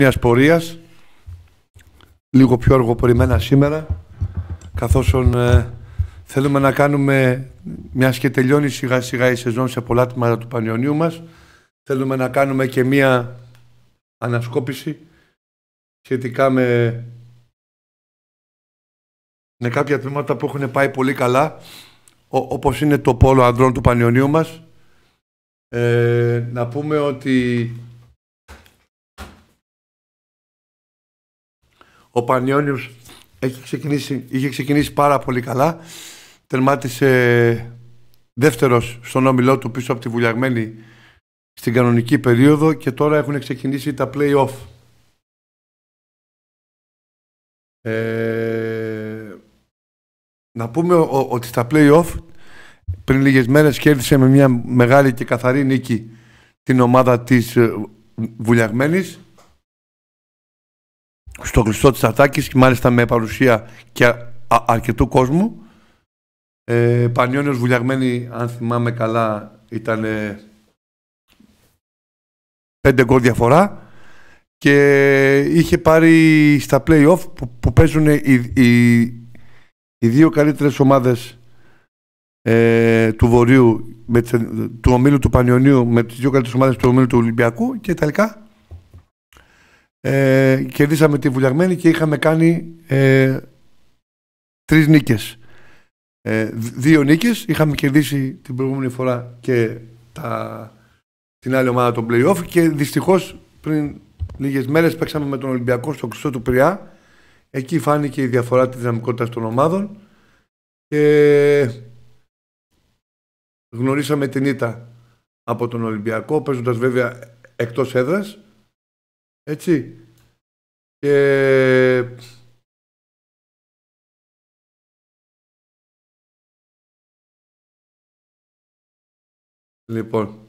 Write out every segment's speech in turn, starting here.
μιας πορείας, λίγο πιο αργοπορημένα σήμερα καθώς ε, θέλουμε να κάνουμε μιας και τελειώνει σιγά σιγά η σεζόν σε πολλά τμήματα του Πανιωνίου μας θέλουμε να κάνουμε και μια ανασκόπηση σχετικά με με κάποια τμήματα που έχουν πάει πολύ καλά όπως είναι το πόλο ανδρών του Πανιωνίου μας ε, να πούμε ότι Ο Πανιόνιος έχει ξεκινήσει, είχε ξεκινήσει πάρα πολύ καλά. Τερμάτισε δεύτερος στον όμιλό του πίσω από τη βουλιαγμένη στην κανονική περίοδο και τώρα έχουν ξεκινήσει τα play-off. Ε, να πούμε ότι στα play-off πριν λίγες μέρες κέρδισε με μια μεγάλη και καθαρή νίκη την ομάδα της ε, βουλιαγμένης στο κλειστό της αρτάκης και μάλιστα με παρουσία και αρκετού κόσμου. Ε, Πανιόνιος βουλιαγμένη, αν θυμάμαι καλά, ήταν πέντε γκολ διαφορά και είχε πάρει στα play-off που, που παίζουν οι, δύο καλύτερες ομάδες ε, του Βορείου με του ομίλου του Πανιωνίου με τις δύο καλύτερες ομάδες του ομίλου του Ολυμπιακού και τελικά ε, κερδίσαμε τη βουλιαγμένη και είχαμε κάνει ε, τρεις νίκες. Ε, δύο νίκες, είχαμε κερδίσει την προηγούμενη φορά και τα, την άλλη ομάδα των play και δυστυχώς πριν λίγες μέρες παίξαμε με τον Ολυμπιακό στο Χριστό του Πριά. Εκεί φάνηκε η διαφορά της δυναμικότητας των ομάδων και γνωρίσαμε την Ήτα από τον Ολυμπιακό παίζοντας βέβαια εκτός έδρας έτσι. Και... Λοιπόν.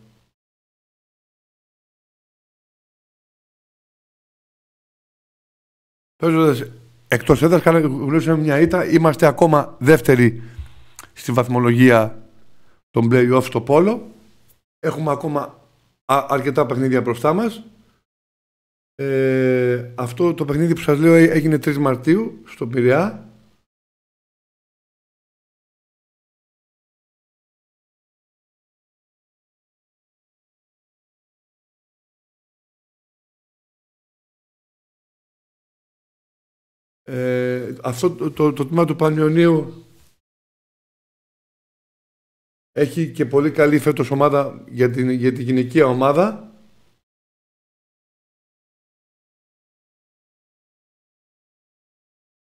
Παίζοντας εκτός έδρας, γνωρίζουμε μια ήττα. Είμαστε ακόμα δεύτεροι στη βαθμολογία των play-off στο πόλο. Έχουμε ακόμα αρκετά παιχνίδια μπροστά μας. Ε, αυτό το παιχνίδι που σας λέω ε, έγινε 3 Μαρτίου στο Πειραιά. Ε, αυτό το, το, τμήμα του Πανιωνίου έχει και πολύ καλή φέτος ομάδα για την, για την γυναικεία ομάδα.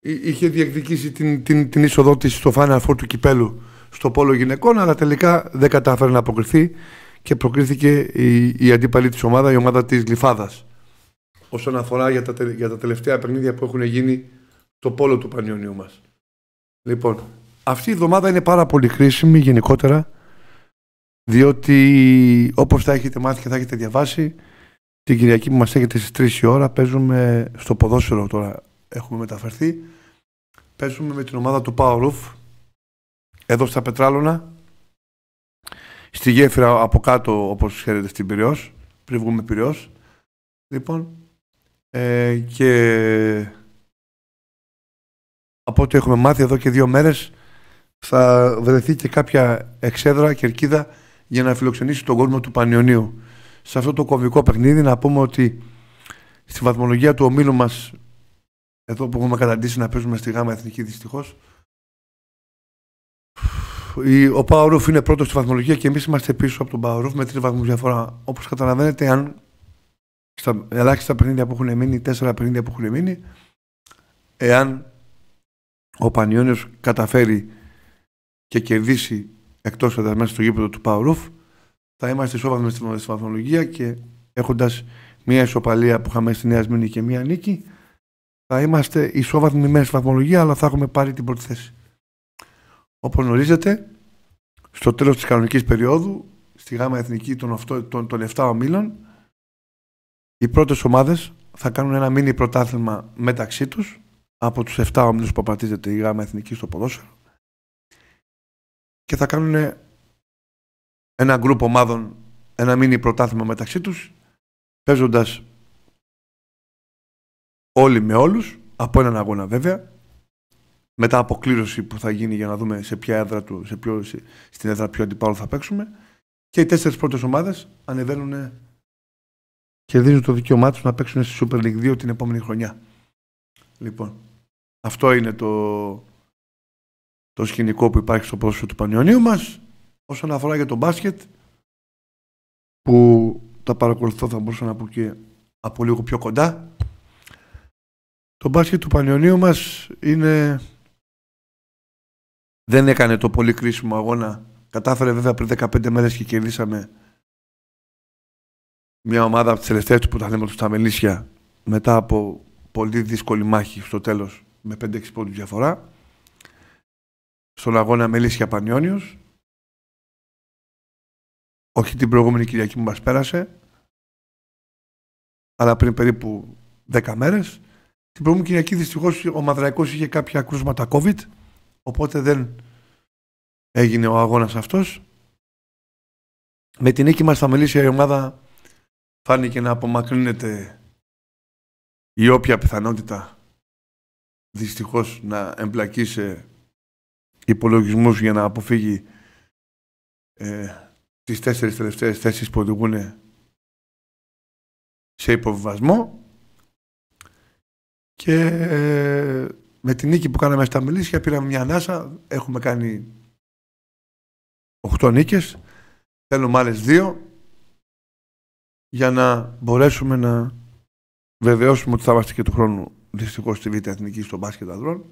είχε διεκδικήσει την, την, την είσοδό της στο Final του κυπέλου στο πόλο γυναικών, αλλά τελικά δεν κατάφερε να αποκριθεί και προκρίθηκε η, η αντίπαλη της ομάδα, η ομάδα της Γλυφάδας. Όσον αφορά για τα, για τα τελευταία παιχνίδια που έχουν γίνει το πόλο του Πανιωνίου μας. Λοιπόν, αυτή η εβδομάδα είναι πάρα πολύ χρήσιμη γενικότερα, διότι όπως θα έχετε μάθει και θα έχετε διαβάσει, την Κυριακή που μας έχετε στι 3 η ώρα παίζουμε στο ποδόσφαιρο τώρα έχουμε μεταφερθεί. Παίζουμε με την ομάδα του Roof εδώ στα Πετράλωνα στη γέφυρα από κάτω όπως ξέρετε στην Πυραιός πριν βγούμε Πυραιός λοιπόν ε, και από ό,τι έχουμε μάθει εδώ και δύο μέρες θα βρεθεί και κάποια εξέδρα, κερκίδα για να φιλοξενήσει τον κόσμο του Πανιωνίου. Σε αυτό το κομβικό παιχνίδι να πούμε ότι στη βαθμολογία του ομίλου μας εδώ που έχουμε καταντήσει να παίζουμε στη γάμα εθνική δυστυχώς. Ο Πάουρουφ είναι πρώτος στη βαθμολογία και εμείς είμαστε πίσω από τον Πάουρουφ με τρει βαθμούς διαφορά. Όπως καταλαβαίνετε, αν στα ελάχιστα παιχνίδια που έχουν μείνει, τέσσερα παιχνίδια που έχουν μείνει, εάν ο Πανιόνιος καταφέρει και κερδίσει εκτός έδρα μέσα στο γήπεδο του Πάουρουφ, θα είμαστε ισόβαθμοι στη βαθμολογία και έχοντας μια ισοπαλία που είχαμε στη Νέα Σμήνη και μια νίκη, θα είμαστε ισόβαθμοι μέσα στη βαθμολογία, αλλά θα έχουμε πάρει την πρώτη θέση. Όπως γνωρίζετε, στο τέλος της κανονικής περίοδου, στη γάμα εθνική των, 8, των, των 7 ομίλων, οι πρώτες ομάδες θα κάνουν ένα μίνι πρωτάθλημα μεταξύ τους από τους 7 ομίλους που απαρτίζεται η γάμα εθνική στο ποδόσφαιρο και θα κάνουν ένα γκρουπ ομάδων, ένα μίνι πρωτάθλημα μεταξύ τους παίζοντας όλοι με όλους, από έναν αγώνα βέβαια, μετά από κλήρωση που θα γίνει για να δούμε σε ποια έδρα του, σε ποιο, στην έδρα ποιο αντιπάλο θα παίξουμε. Και οι τέσσερις πρώτες ομάδες ανεβαίνουν και δίνουν το δικαίωμά τους να παίξουν στη Super League 2 την επόμενη χρονιά. Λοιπόν, αυτό είναι το, το σκηνικό που υπάρχει στο πρόσωπο του Πανιωνίου μας. Όσον αφορά για το μπάσκετ, που τα παρακολουθώ θα μπορούσα να πω και από λίγο πιο κοντά, το μπάσκετ του Πανιωνίου μας είναι... Δεν έκανε το πολύ κρίσιμο αγώνα. Κατάφερε βέβαια πριν 15 μέρες και κερδίσαμε μια ομάδα από τις τελευταίες του που τα λέμε στα Μελίσια μετά από πολύ δύσκολη μάχη στο τέλος με 5-6 πόντους διαφορά στον αγώνα Μελίσια Πανιόνιος όχι την προηγούμενη Κυριακή που μας πέρασε αλλά πριν περίπου 10 μέρες την προηγούμενη Κυριακή δυστυχώς ο Μαδραϊκός είχε κάποια κρούσματα COVID. Οπότε δεν έγινε ο αγώνας αυτός. Με την νίκη μας θα μιλήσει η ομάδα. Φάνηκε να απομακρύνεται η όποια πιθανότητα δυστυχώς να εμπλακεί σε υπολογισμούς για να αποφύγει ε, τις τέσσερις τελευταίες θέσεις που οδηγούν σε υποβιβασμό. Και ε, με την νίκη που κάναμε στα μιλήσια, πήραμε μια ανάσα. Έχουμε κάνει 8 νίκες. Θέλουμε άλλες δύο. για να μπορέσουμε να βεβαιώσουμε ότι θα είμαστε και του χρόνου δυστυχώς στη Β' Εθνική στο μπάσκετ αδρών.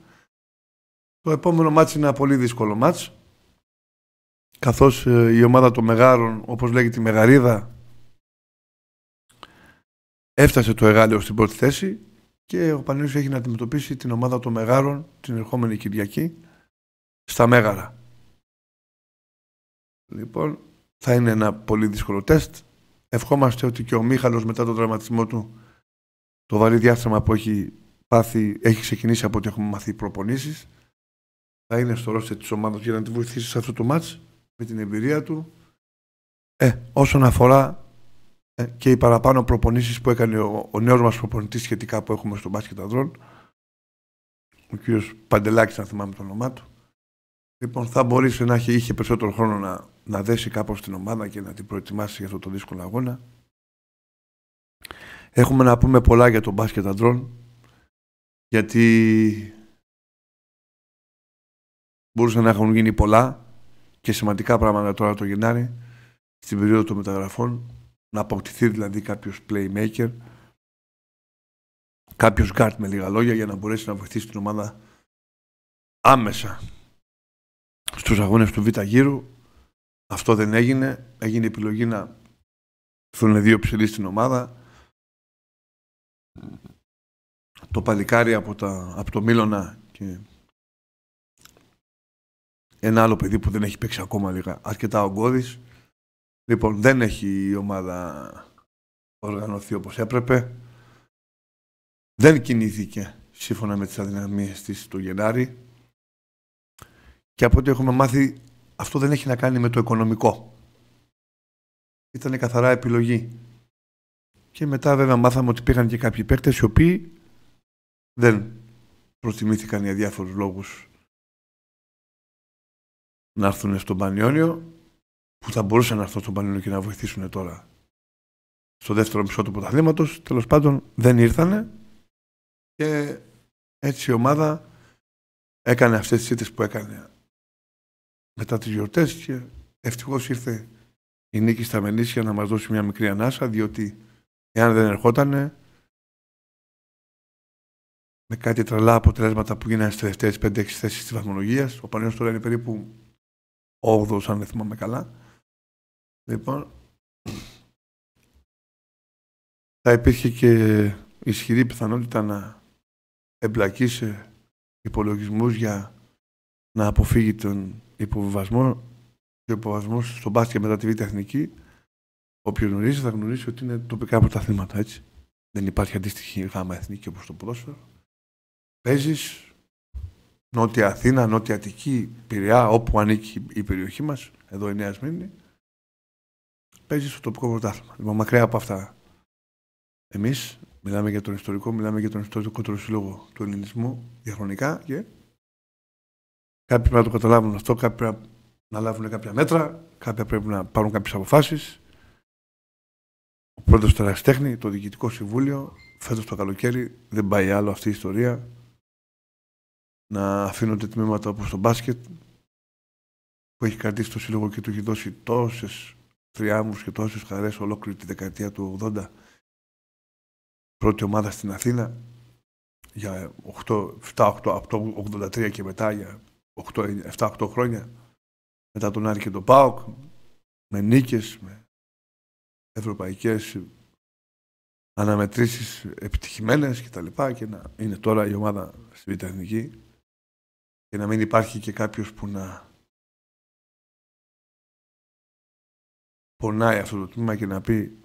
Το επόμενο μάτς είναι ένα πολύ δύσκολο μάτς. Καθώς ε, η ομάδα των Μεγάρων, όπως λέγεται η Μεγαρίδα, έφτασε το Εγάλεο στην πρώτη θέση και ο Πανέλης έχει να αντιμετωπίσει την ομάδα των Μεγάλων την ερχόμενη Κυριακή στα Μέγαρα. Λοιπόν, θα είναι ένα πολύ δύσκολο τεστ. Ευχόμαστε ότι και ο Μίχαλος μετά τον τραυματισμό του το βαρύ διάστημα που έχει πάθει έχει ξεκινήσει από ό,τι έχουμε μάθει προπονήσεις. Θα είναι στο ρόστε της ομάδας για να τη βοηθήσει σε αυτό το μάτς με την εμπειρία του. Ε, όσον αφορά ε, και οι παραπάνω προπονήσεις που έκανε ο, ο νέος μας προπονητής σχετικά που έχουμε στο μπάσκετ αδρών, ο κ. Παντελάκης, να θυμάμαι το όνομά του, λοιπόν, θα μπορούσε να είχε, είχε περισσότερο χρόνο να, να δέσει κάπως την ομάδα και να την προετοιμάσει για αυτό το δύσκολο αγώνα. Έχουμε να πούμε πολλά για τον μπάσκετ αντρών, γιατί μπορούσαν να έχουν γίνει πολλά και σημαντικά πράγματα τώρα το Γενάρη, στην περίοδο των μεταγραφών, να αποκτηθεί δηλαδή κάποιος playmaker, κάποιος guard με λίγα λόγια για να μπορέσει να βοηθήσει την ομάδα άμεσα στους αγώνες του β' γύρου. Αυτό δεν έγινε. Έγινε η επιλογή να έρθουν δύο ψηλοί στην ομάδα. Το παλικάρι από, τα, από το Μίλωνα και ένα άλλο παιδί που δεν έχει παίξει ακόμα λίγα αρκετά ογκώδης Λοιπόν, δεν έχει η ομάδα οργανωθεί όπως έπρεπε. Δεν κινήθηκε σύμφωνα με τις αδυναμίες της του Γενάρη. Και από ό,τι έχουμε μάθει, αυτό δεν έχει να κάνει με το οικονομικό. Ήταν καθαρά επιλογή. Και μετά βέβαια μάθαμε ότι πήγαν και κάποιοι παίκτες οι οποίοι δεν προτιμήθηκαν για διάφορους λόγους να έρθουν στον Πανιόνιο που θα μπορούσαν να έρθουν στον Πανελλήνιο και να βοηθήσουν τώρα στο δεύτερο μισό του πρωταθλήματος. Τέλος πάντων δεν ήρθανε και έτσι η ομάδα έκανε αυτές τις ήττε που έκανε μετά τις γιορτές και ευτυχώς ήρθε η νίκη στα Μενίσια να μας δώσει μια μικρή ανάσα, διότι εάν δεν ερχόταν. με κάτι τρελά αποτελέσματα που γίνανε στις τελευταίες 5-6 θέσεις της βαθμολογίας, ο Παναγιώτη τώρα είναι περίπου 8ο, αν δεν θυμάμαι καλά. Λοιπόν, θα υπήρχε και ισχυρή πιθανότητα να εμπλακείς σε υπολογισμούς για να αποφύγει τον υποβιβασμό και ο υποβιβασμός στον μπάσκετ μετά τη β' εθνική. Όποιος γνωρίζει θα γνωρίζει ότι είναι τοπικά πρωταθλήματα, έτσι. Δεν υπάρχει αντίστοιχη γάμα εθνική όπως το ποδόσφαιρο. Παίζεις Νότια Αθήνα, Νότια Αττική, Πειραιά, όπου ανήκει η περιοχή μας, εδώ η Νέα Σμύρνη παίζεις στο τοπικό πρωτάθλημα. Λοιπόν, μακριά από αυτά. Εμείς μιλάμε για τον ιστορικό, μιλάμε για τον ιστορικό σύλλογο του ελληνισμού διαχρονικά και κάποιοι πρέπει να το καταλάβουν αυτό, κάποιοι πρέπει να λάβουν κάποια μέτρα, κάποιοι πρέπει να πάρουν κάποιες αποφάσεις. Ο του τεραστέχνη, το διοικητικό συμβούλιο, φέτος το καλοκαίρι δεν πάει άλλο αυτή η ιστορία. Να αφήνονται τμήματα όπως το μπάσκετ που έχει κρατήσει το σύλλογο και του έχει δώσει τόσες τριάμβους και τόσες χαρές ολόκληρη τη δεκαετία του 80. Πρώτη ομάδα στην Αθήνα για 7-8, 83 και μετά για 7-8 χρόνια. Μετά τον Άρη και τον ΠΑΟΚ, με νίκες, με ευρωπαϊκές αναμετρήσεις επιτυχημένες κτλ. Και, και να είναι τώρα η ομάδα στη Β' και να μην υπάρχει και κάποιος που να πονάει αυτό το τμήμα και να πει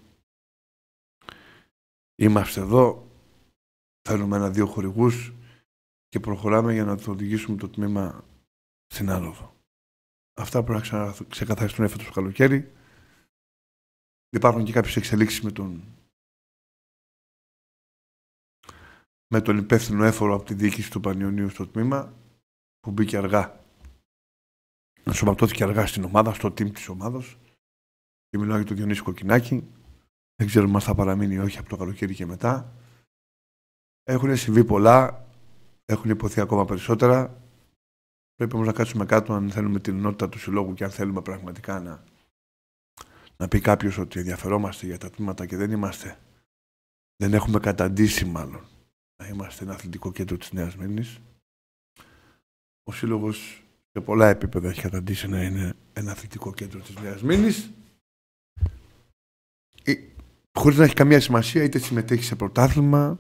είμαστε εδώ, θέλουμε ένα-δύο χορηγούς και προχωράμε για να το οδηγήσουμε το τμήμα στην Άλοβα. Αυτά πρέπει να ξεκαθαριστούν έφετος το καλοκαίρι. Υπάρχουν και κάποιες εξελίξεις με τον με τον υπεύθυνο έφορο από τη διοίκηση του Πανιωνίου στο τμήμα που μπήκε αργά. Να σωματώθηκε αργά στην ομάδα, στο team της ομάδας και μιλάω για τον Διονύση Κοκκινάκη. Δεν ξέρω αν θα παραμείνει ή όχι από το καλοκαίρι και μετά. Έχουν συμβεί πολλά. Έχουν υποθεί ακόμα περισσότερα. Πρέπει όμως να κάτσουμε κάτω αν θέλουμε την ενότητα του συλλόγου και αν θέλουμε πραγματικά να, να πει κάποιος ότι ενδιαφερόμαστε για τα τμήματα και δεν είμαστε. Δεν έχουμε καταντήσει μάλλον να είμαστε ένα αθλητικό κέντρο της Νέας Μήνης. Ο Σύλλογος σε πολλά επίπεδα έχει καταντήσει να είναι ένα αθλητικό κέντρο της Νέας Μήνης χωρίς να έχει καμία σημασία είτε συμμετέχει σε πρωτάθλημα,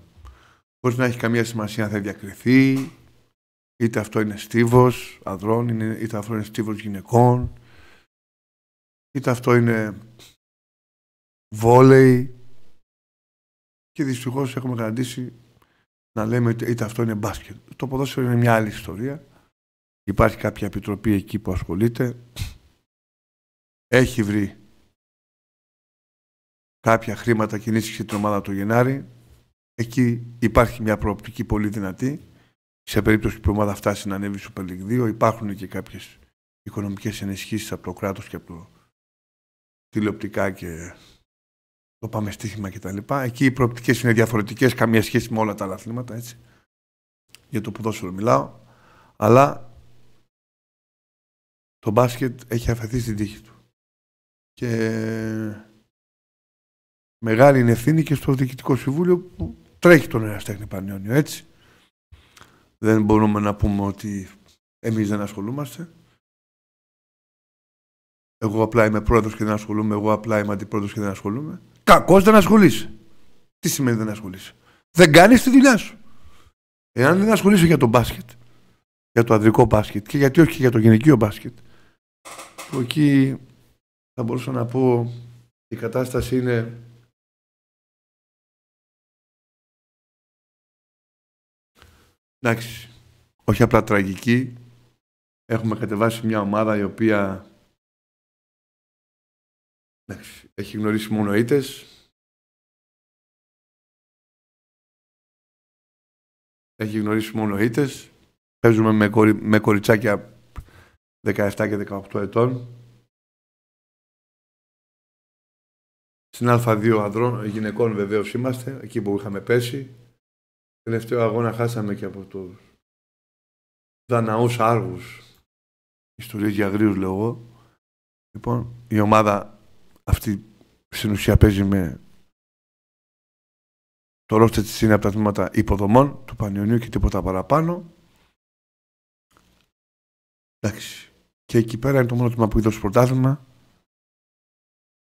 χωρίς να έχει καμία σημασία αν θα διακριθεί, είτε αυτό είναι στίβος αδρών, είτε αυτό είναι στίβος γυναικών, είτε αυτό είναι βόλεϊ. Και δυστυχώς έχουμε καταντήσει να λέμε ότι είτε αυτό είναι μπάσκετ. Το ποδόσφαιρο είναι μια άλλη ιστορία. Υπάρχει κάποια επιτροπή εκεί που ασχολείται. Έχει βρει κάποια χρήματα ενίσχυσε την ομάδα το Γενάρη. Εκεί υπάρχει μια προοπτική πολύ δυνατή. Σε περίπτωση που η ομάδα φτάσει να ανέβει στο League 2, υπάρχουν και κάποιες οικονομικές ενισχύσεις από το κράτος και από το τηλεοπτικά και το πάμε στοίχημα κτλ. Εκεί οι προοπτικές είναι διαφορετικές, καμία σχέση με όλα τα άλλα αθλήματα. Έτσι. Για το ποδόσφαιρο μιλάω. Αλλά το μπάσκετ έχει αφαιθεί στην τύχη του. Και μεγάλη είναι ευθύνη και στο Διοικητικό Συμβούλιο που τρέχει τον Εραστέχνη Πανιόνιο, έτσι. Δεν μπορούμε να πούμε ότι εμείς δεν ασχολούμαστε. Εγώ απλά είμαι πρόεδρος και δεν ασχολούμαι, εγώ απλά είμαι αντιπρόεδρος και δεν ασχολούμαι. Κακός δεν ασχολείσαι. Τι σημαίνει δεν ασχολείσαι. Δεν κάνεις τη δουλειά σου. Εάν δεν ασχολείσαι για το μπάσκετ, για το αδρικό μπάσκετ και γιατί όχι και για το γυναικείο μπάσκετ, που εκεί θα μπορούσα να πω η κατάσταση είναι εντάξει, όχι απλά τραγική. Έχουμε κατεβάσει μια ομάδα η οποία εντάξει, έχει γνωρίσει μόνο ήτες. Έχει γνωρίσει μόνο ήτες. Παίζουμε με, κοριτσάκια 17 και 18 ετών. Στην Α2 γυναικών βεβαίως είμαστε, εκεί που είχαμε πέσει τελευταίο αγώνα χάσαμε και από τους Δαναούς Άργους. Ιστορίες για γρήγορου λόγω, Λοιπόν, η ομάδα αυτή στην ουσία παίζει με το ρόστε της είναι από τα τμήματα υποδομών του Πανιωνίου και τίποτα παραπάνω. Εντάξει. Και εκεί πέρα είναι το μόνο τμήμα που είδε στο πρωτάθλημα.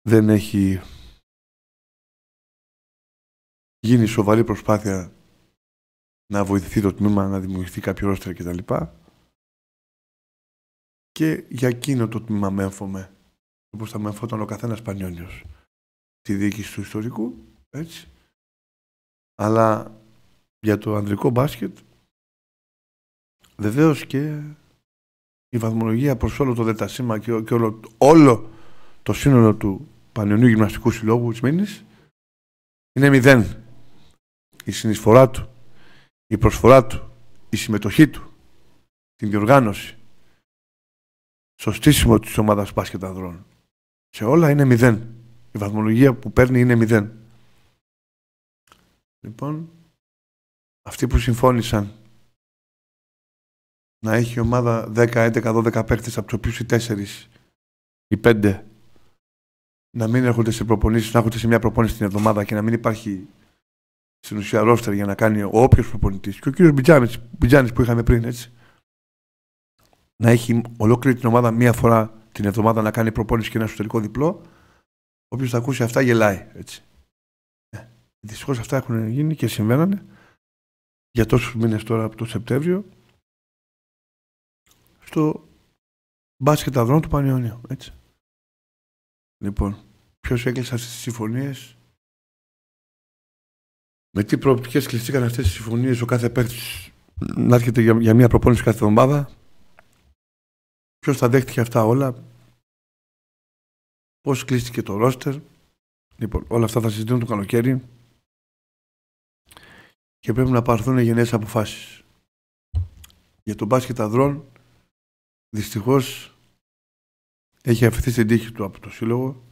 Δεν έχει γίνει σοβαρή προσπάθεια να βοηθηθεί το τμήμα να δημιουργηθεί κάποιο και κτλ. Και, και για εκείνο το τμήμα μέμφωμε, όπως θα έμφωταν ο καθένας πανιόνιος στη διοίκηση του ιστορικού, έτσι. Αλλά για το ανδρικό μπάσκετ, βεβαίως και η βαθμολογία προς όλο το ΔΕΤΑΣΥΜΑ και, όλο, όλο το σύνολο του Πανιωνίου Γυμναστικού Συλλόγου της είναι μηδέν. Η συνεισφορά του η προσφορά του, η συμμετοχή του, την διοργάνωση, στο στήσιμο της ομάδας μπάσκετ ανδρών. Σε όλα είναι μηδέν. Η βαθμολογία που παίρνει είναι μηδέν. Λοιπόν, αυτοί που συμφώνησαν να έχει ομάδα 10, 11, 12 παίκτες από τους οποίους οι 4, οι 5 να μην έρχονται σε προπονήσεις, να έρχονται σε μια προπόνηση την εβδομάδα και να μην υπάρχει στην ουσία ρόστερ για να κάνει ο όποιος προπονητής. Και ο κύριος Μπιτζάνης που είχαμε πριν, έτσι. Να έχει ολόκληρη την ομάδα μία φορά την εβδομάδα να κάνει προπόνηση και ένα εσωτερικό διπλό. Όποιο τα ακούσει αυτά γελάει. Έτσι. Ε, Δυστυχώς αυτά έχουν γίνει και συμβαίνανε για τόσους μήνες τώρα από το Σεπτέμβριο στο μπάσκετ αδρών του Πανιόνιου. Έτσι. Λοιπόν, ποιος έκλεισε αυτές τις συμφωνίες με τι προοπτικές κλειστήκαν αυτές τις συμφωνίες ο κάθε παίκτης να έρχεται για, για μια προπόνηση κάθε εβδομάδα Ποιος θα δέχτηκε αυτά όλα πώς κλείστηκε το ρόστερ λοιπόν όλα αυτά θα συζητούν το καλοκαίρι και πρέπει να πάρθουν γενναίες αποφάσεις. για τον μπάσκετ αδρών δυστυχώς έχει αφαιθεί στην τύχη του από το σύλλογο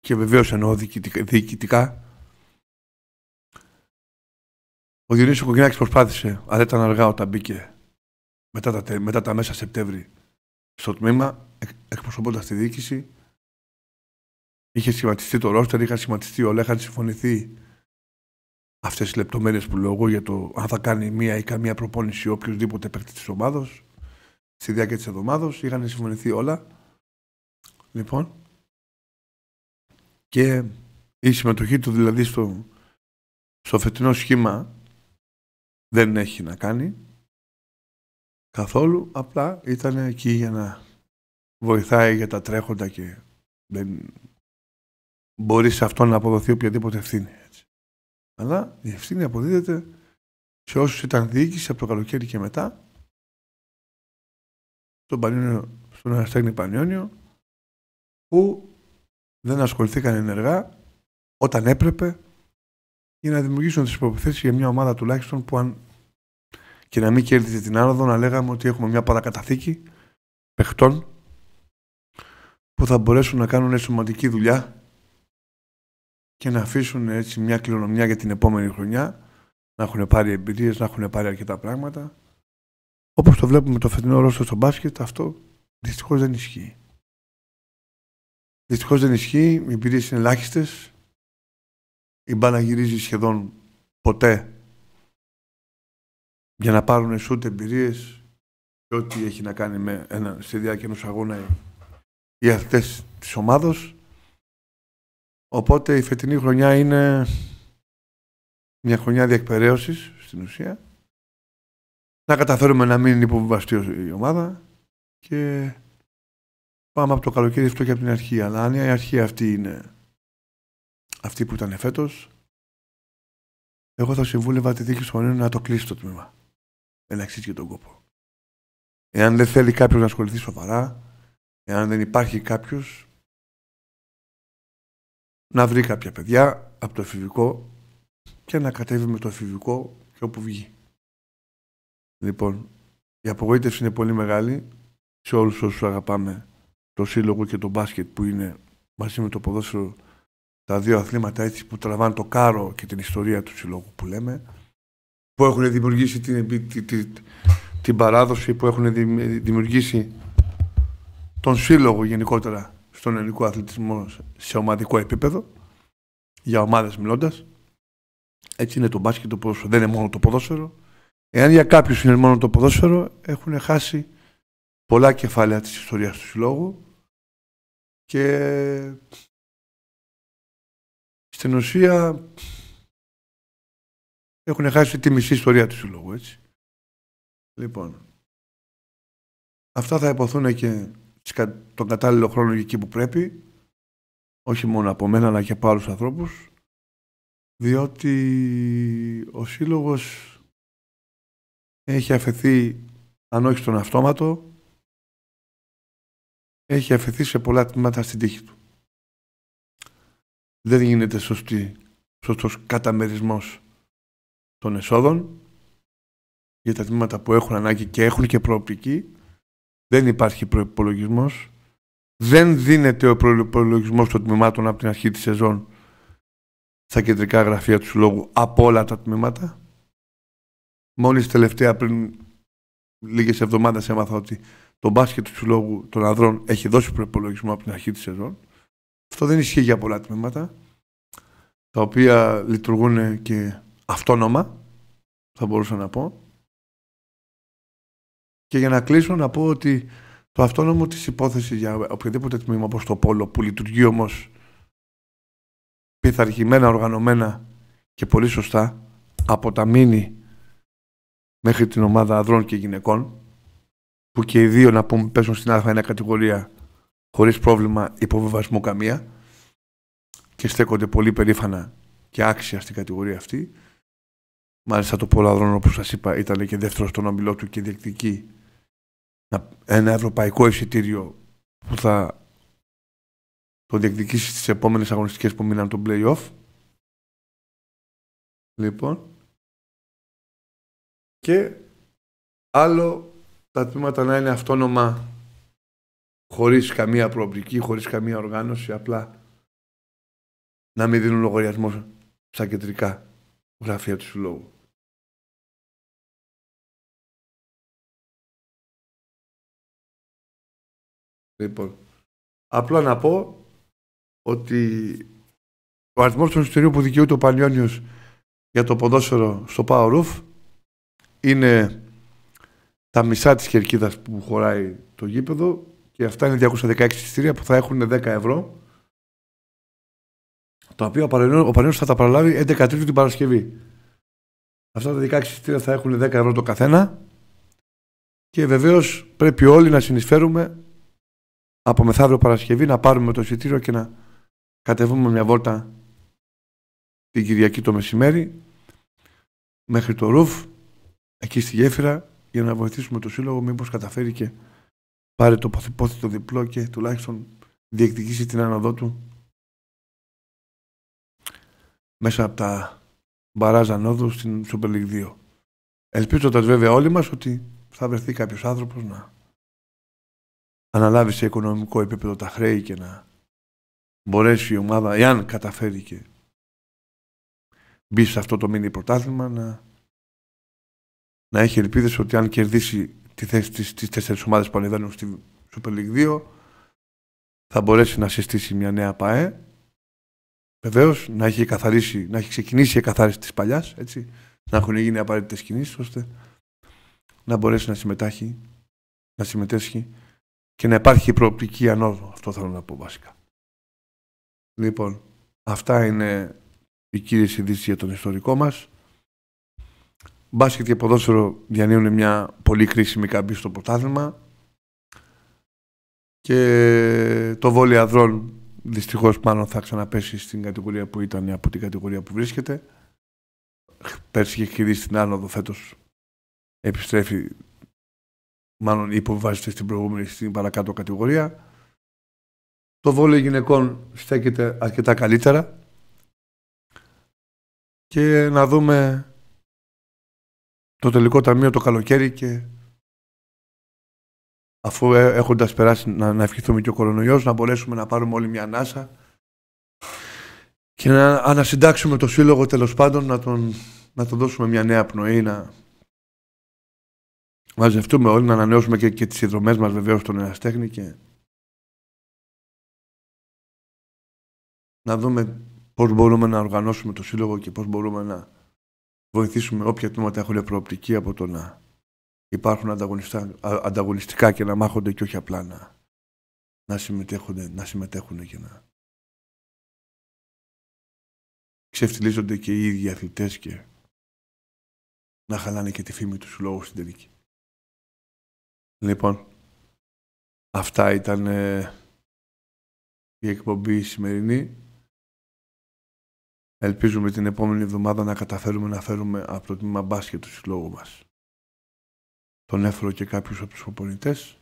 και βεβαίως εννοώ διοικητικά ο Διονύσης ο προσπάθησε, αλλά ήταν αργά όταν μπήκε μετά τα, μετά τα μέσα Σεπτέμβρη στο τμήμα, εκ, εκπροσωπώντας τη διοίκηση. Είχε σχηματιστεί το ρόστερ, είχαν σχηματιστεί όλα, είχαν συμφωνηθεί αυτές οι λεπτομέρειες που λέω για το αν θα κάνει μία ή καμία προπόνηση οποιοδήποτε παίκτη της ομάδα. Στη διάρκεια της εβδομάδα είχαν συμφωνηθεί όλα. Λοιπόν. Και η συμμετοχή του δηλαδή στο, στο φετινό σχήμα δεν έχει να κάνει καθόλου, απλά ήταν εκεί για να βοηθάει για τα τρέχοντα και δεν μπορεί σε αυτό να αποδοθεί οποιαδήποτε ευθύνη. Έτσι. Αλλά η ευθύνη αποδίδεται σε όσους ήταν διοίκηση από το καλοκαίρι και μετά στον, Πανιόνιο, στον Αναστέγνη Πανιόνιο που δεν ασχοληθήκαν ενεργά όταν έπρεπε για να δημιουργήσουν τις προποθέσεις για μια ομάδα τουλάχιστον που αν και να μην κέρδιζε την άνοδο να λέγαμε ότι έχουμε μια παρακαταθήκη παιχτών που θα μπορέσουν να κάνουν σωματική δουλειά και να αφήσουν έτσι μια κληρονομιά για την επόμενη χρονιά να έχουν πάρει εμπειρίες, να έχουν πάρει αρκετά πράγματα. Όπως το βλέπουμε το φετινό ρόλο στο μπάσκετ, αυτό δυστυχώς δεν ισχύει. Δυστυχώς δεν ισχύει, οι εμπειρίες είναι ελάχιστες. Η μπάλα γυρίζει σχεδόν ποτέ για να πάρουν σούτ εμπειρίες και ό,τι έχει να κάνει με ένα, στη διάρκεια ενός αγώνα οι αθλητέ τη ομάδα. Οπότε η φετινή χρονιά είναι μια χρονιά διεκπαιρέωσης στην ουσία. Να καταφέρουμε να μην υποβιβαστεί η ομάδα και πάμε από το καλοκαίρι αυτό και από την αρχή. Αλλά αν η αρχή αυτή είναι αυτή που ήταν φέτος. εγώ θα συμβούλευα τη δίκη στον να το κλείσει το τμήμα δεν αξίζει και τον κόπο. Εάν δεν θέλει κάποιος να ασχοληθεί σοβαρά, εάν δεν υπάρχει κάποιος, να βρει κάποια παιδιά από το εφηβικό και να κατέβει με το εφηβικό και όπου βγει. Λοιπόν, η απογοήτευση είναι πολύ μεγάλη σε όλους όσους αγαπάμε το σύλλογο και το μπάσκετ που είναι μαζί με το ποδόσφαιρο τα δύο αθλήματα έτσι που τραβάνε το κάρο και την ιστορία του συλλόγου που λέμε που έχουν δημιουργήσει την, την, την, την παράδοση, που έχουν δημιουργήσει τον σύλλογο γενικότερα στον ελληνικό αθλητισμό σε ομαδικό επίπεδο, για ομάδες μιλώντας. Έτσι είναι το μπάσκετ, το ποδόσφαιρο. Δεν είναι μόνο το ποδόσφαιρο. Εάν για κάποιους είναι μόνο το ποδόσφαιρο, έχουν χάσει πολλά κεφάλαια της ιστορίας του συλλόγου και στην ουσία έχουν χάσει τη μισή ιστορία τους συλλόγου, έτσι. Λοιπόν, αυτά θα υποθούν και τον κατάλληλο χρόνο εκεί που πρέπει, όχι μόνο από μένα, αλλά και από άλλους ανθρώπους, διότι ο Σύλλογος έχει αφαιθεί, αν όχι στον αυτόματο, έχει αφαιθεί σε πολλά τμήματα στην τύχη του. Δεν γίνεται σωστή, σωστός καταμερισμός των εσόδων για τα τμήματα που έχουν ανάγκη και έχουν και προοπτική. Δεν υπάρχει προπολογισμό. Δεν δίνεται ο προπολογισμό των τμήματων από την αρχή της σεζόν στα κεντρικά γραφεία του Συλλόγου από όλα τα τμήματα. Μόλις τελευταία, πριν λίγες εβδομάδες, έμαθα ότι το μπάσκετ του Συλλόγου των Αδρών έχει δώσει προπολογισμό από την αρχή της σεζόν. Αυτό δεν ισχύει για πολλά τμήματα, τα οποία λειτουργούν και αυτόνομα, θα μπορούσα να πω. Και για να κλείσω να πω ότι το αυτόνομο της υπόθεσης για οποιοδήποτε τμήμα όπως το πόλο που λειτουργεί όμως πειθαρχημένα, οργανωμένα και πολύ σωστά από τα μήνυ μέχρι την ομάδα αδρών και γυναικών που και οι δύο να πούμε πέσουν στην α κατηγορία χωρίς πρόβλημα υποβεβασμού καμία και στέκονται πολύ περήφανα και άξια στην κατηγορία αυτή Μάλιστα το Πολαδρόν, που σας είπα, ήταν και δεύτερος στον ομιλό του και διεκδικεί ένα ευρωπαϊκό εισιτήριο που θα το διεκδικήσει στις επόμενες αγωνιστικές που μείναν το play Λοιπόν. Και άλλο τα τμήματα να είναι αυτόνομα χωρίς καμία προοπτική, χωρίς καμία οργάνωση, απλά να μην δίνουν λογαριασμό στα κεντρικά γραφεία του συλλόγου. Λοιπόν, απλά να πω ότι ο αριθμός του εισιτηρίου που δικαιούται ο Πανιόνιος για το ποδόσφαιρο στο Power Roof είναι τα μισά της Κερκίδας που χωράει το γήπεδο και αυτά είναι 216 εισιτήρια που θα έχουν 10 ευρώ το οποίο ο Παναγιώτης θα τα παραλάβει 11 Τρίτου την Παρασκευή. Αυτά τα δικά εισιτήρια θα έχουν 10 ευρώ το καθένα και βεβαίως πρέπει όλοι να συνεισφέρουμε από μεθαύριο Παρασκευή να πάρουμε το εισιτήριο και να κατεβούμε μια βόλτα την Κυριακή το μεσημέρι μέχρι το ρουφ εκεί στη γέφυρα για να βοηθήσουμε το Σύλλογο μήπως καταφέρει και πάρει το υπόθετο διπλό και τουλάχιστον διεκδικήσει την άνοδό του μέσα από τα μπαράζ ανόδου στην Super League 2. Ελπίζοντας βέβαια όλοι μας ότι θα βρεθεί κάποιος άνθρωπος να αναλάβει σε οικονομικό επίπεδο τα χρέη και να μπορέσει η ομάδα, εάν καταφέρει και μπει σε αυτό το μήνυμα πρωτάθλημα, να, να έχει ελπίδες ότι αν κερδίσει τη θέση της τις τέσσερις ομάδες που ανεβαίνουν στην Super League 2 θα μπορέσει να συστήσει μια νέα ΠΑΕ Βεβαίως να, έχει να έχει ξεκινήσει η εκαθάριση της παλιάς, Να έχουν γίνει απαραίτητες κινήσεις ώστε να μπορέσει να συμμετάχει, να συμμετέσχει και να υπάρχει προοπτική ανόδο. Αυτό θέλω να πω βασικά. Λοιπόν, αυτά είναι οι κύριες ειδήσεις για τον ιστορικό μας. Μπάσκετ και ποδόσφαιρο διανύουν μια πολύ κρίσιμη καμπή στο πρωτάθλημα. Και το βόλιο αδρών Δυστυχώς, μάλλον θα ξαναπέσει στην κατηγορία που ήταν από την κατηγορία που βρίσκεται. Πέρσι είχε χειρίσει την άνοδο, φέτος επιστρέφει, μάλλον υποβάζεται στην προηγούμενη, στην παρακάτω κατηγορία. Το βόλιο γυναικών στέκεται αρκετά καλύτερα. Και να δούμε το τελικό ταμείο το καλοκαίρι και αφού ε, έχοντας περάσει να, να ευχηθούμε και ο κορονοϊός, να μπορέσουμε να πάρουμε όλοι μια ανάσα και να ανασυντάξουμε το σύλλογο τέλος πάντων να τον, να τον δώσουμε μια νέα πνοή, να μαζευτούμε όλοι, να ανανεώσουμε και, και τις συνδρομές μας βεβαίως στον Εραστέχνη και να δούμε πώς μπορούμε να οργανώσουμε το σύλλογο και πώς μπορούμε να βοηθήσουμε όποια τμήματα έχουν προοπτική από το να υπάρχουν ανταγωνιστικά και να μάχονται και όχι απλά να, να, συμμετέχουν, να συμμετέχουν και να ξεφτυλίζονται και οι ίδιοι αθλητές και να χαλάνε και τη φήμη τους λόγω στην τελική. Λοιπόν, αυτά ήταν ε, η εκπομπή σημερινή. Ελπίζουμε την επόμενη εβδομάδα να καταφέρουμε να φέρουμε από το τμήμα μπάσκετ τους συλλόγου μας τον έφερο και κάποιους από τους προπονητές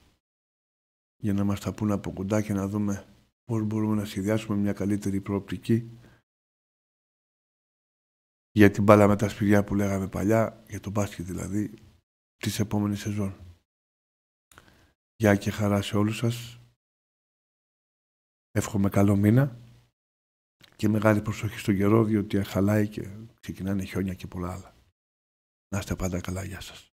για να μας τα πούν από κοντά και να δούμε πώς μπορούμε να σχεδιάσουμε μια καλύτερη προοπτική για την μπάλα με τα σπηλιά που λέγαμε παλιά, για τον μπάσκετ δηλαδή, της επόμενης σεζόν. Γεια και χαρά σε όλους σας. Εύχομαι καλό μήνα και μεγάλη προσοχή στον καιρό, διότι χαλάει και ξεκινάνε χιόνια και πολλά άλλα. Να είστε πάντα καλά. Γεια σας.